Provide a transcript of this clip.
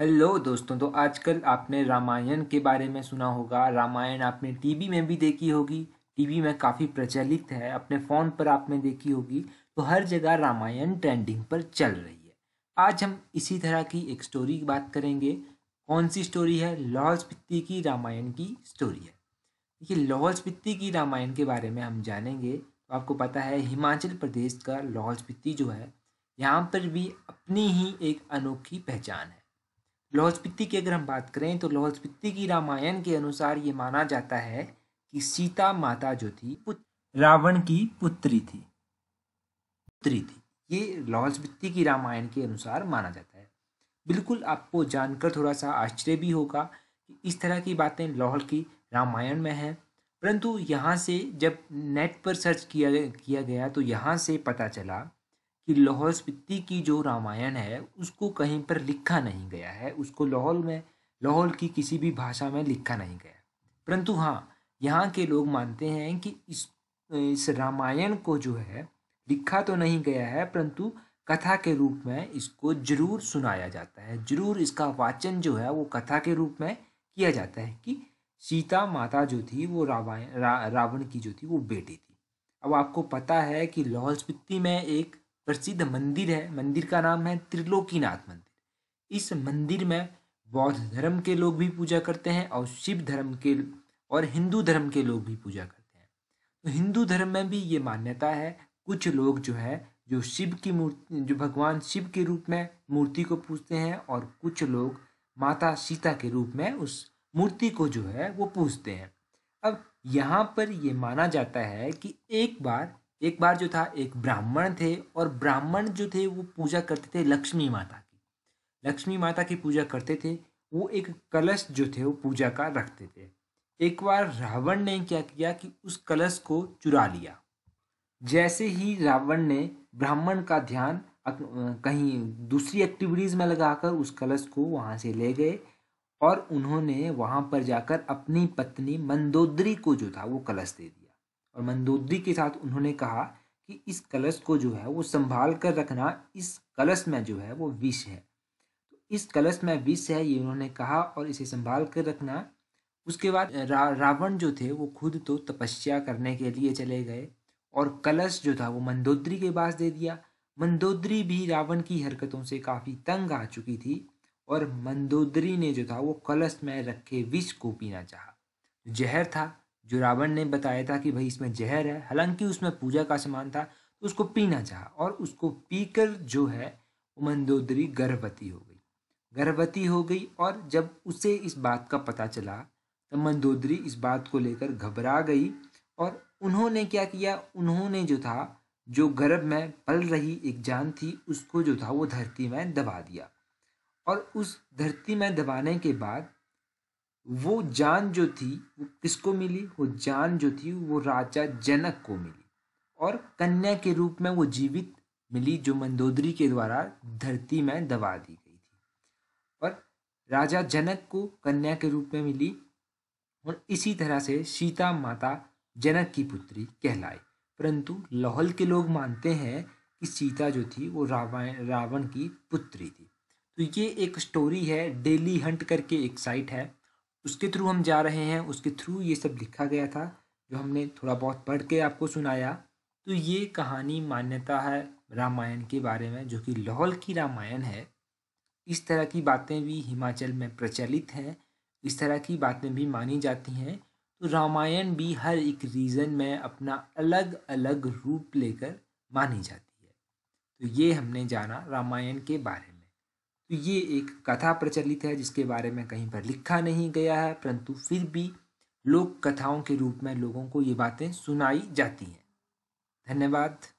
hello दोस्तों तो आजकल आपने रामायण के बारे में सुना होगा रामायण आपने टीवी में भी देखी होगी टीवी में काफ़ी प्रचलित है अपने फ़ोन पर आपने देखी होगी तो हर जगह रामायण ट्रेंडिंग पर चल रही है आज हम इसी तरह की एक स्टोरी की बात करेंगे कौन सी स्टोरी है लाहौल स्पिति की रामायण की स्टोरी है देखिए लाहौल स्पिति की रामायण के बारे में हम जानेंगे तो आपको पता है हिमाचल प्रदेश का लाहौल स्पिति जो है यहाँ पर भी अपनी ही एक अनोखी पहचान है लाहौल स्पीति की अगर हम बात करें तो लाहौल स्पीति की रामायण के अनुसार ये माना जाता है कि सीता माता जो थी रावण की पुत्री थी पुत्री थी ये लाहौल स्पीति की रामायण के अनुसार माना जाता है बिल्कुल आपको जानकर थोड़ा सा आश्चर्य भी होगा कि इस तरह की बातें लाहौल की रामायण में है परंतु यहाँ से जब नेट पर सर्च किया किया गया तो यहाँ से पता चला कि लाहौल स्पीति की जो रामायण है उसको कहीं पर लिखा नहीं गया है उसको लाहौल में लाहौल की किसी भी भाषा में लिखा नहीं गया परंतु हाँ यहाँ के लोग मानते हैं कि इस इस रामायण को जो है लिखा तो नहीं गया है परंतु कथा के रूप में इसको जरूर सुनाया जाता है जरूर इसका वाचन जो है वो कथा के रूप में किया जाता है कि सीता माता जो थी वो रावण रा, रावण की जो थी वो बेटी थी अब आपको पता है कि लाहौल स्पीति में एक प्रसिद्ध मंदिर है मंदिर का नाम है त्रिलोकीनाथ मंदिर इस मंदिर में बौद्ध धर्म के लोग भी पूजा करते हैं और शिव धर्म के और हिंदू धर्म के लोग भी पूजा करते हैं तो हिंदू धर्म में भी ये मान्यता है कुछ लोग जो है जो शिव की मूर्ति जो भगवान शिव के रूप में मूर्ति को पूजते हैं और कुछ लोग माता सीता के रूप में उस मूर्ति को जो है वो पूजते हैं अब यहाँ पर ये माना जाता है कि एक बार एक बार जो था एक ब्राह्मण थे और ब्राह्मण जो थे वो पूजा करते थे लक्ष्मी माता की लक्ष्मी माता की पूजा करते थे वो एक कलश जो थे वो पूजा का रखते थे एक बार रावण ने क्या किया कि उस कलश को चुरा लिया जैसे ही रावण ने ब्राह्मण का ध्यान कहीं दूसरी एक्टिविटीज़ में लगाकर उस कलश को वहाँ से ले गए और उन्होंने वहाँ पर जाकर अपनी पत्नी मंदोदरी को जो था वो कलश दे दिया और मंदोदी के साथ उन्होंने कहा कि इस कलश को जो है वो संभाल कर रखना इस कलश में जो है वो विष है तो इस कलश में विष है ये उन्होंने कहा और इसे संभाल कर रखना उसके बाद रा, रावण जो थे वो खुद तो तपस्या करने के लिए चले गए और कलश जो था वो मंदोदरी के पास दे दिया मंदोदरी भी रावण की हरकतों से काफ़ी तंग आ चुकी थी और मंदोदरी ने जो था वो कलश में रखे विष को पीना चाहा जहर था जो रावण ने बताया था कि भाई इसमें जहर है हालांकि उसमें पूजा का सामान था तो उसको पीना चाहा और उसको पीकर जो है मंदोदरी गर्भवती हो गई गर्भवती हो गई और जब उसे इस बात का पता चला तब मंदोदरी इस बात को लेकर घबरा गई और उन्होंने क्या किया उन्होंने जो था जो गर्भ में पल रही एक जान थी उसको जो था वो धरती में दबा दिया और उस धरती में दबाने के बाद वो जान जो थी वो किसको मिली वो जान जो थी वो राजा जनक को मिली और कन्या के रूप में वो जीवित मिली जो मंदोदरी के द्वारा धरती में दबा दी गई थी और राजा जनक को कन्या के रूप में मिली और इसी तरह से सीता माता जनक की पुत्री कहलाई परंतु लाहौल के लोग मानते हैं कि सीता जो थी वो रावण रावण की पुत्री थी तो ये एक स्टोरी है डेली हंट करके एक साइट है उसके थ्रू हम जा रहे हैं उसके थ्रू ये सब लिखा गया था जो हमने थोड़ा बहुत पढ़ के आपको सुनाया तो ये कहानी मान्यता है रामायण के बारे में जो कि लाहौल की रामायण है इस तरह की बातें भी हिमाचल में प्रचलित हैं इस तरह की बातें भी मानी जाती हैं तो रामायण भी हर एक रीज़न में अपना अलग अलग रूप लेकर मानी जाती है तो ये हमने जाना रामायण के बारे में तो ये एक कथा प्रचलित है जिसके बारे में कहीं पर लिखा नहीं गया है परंतु फिर भी लोक कथाओं के रूप में लोगों को ये बातें सुनाई जाती हैं धन्यवाद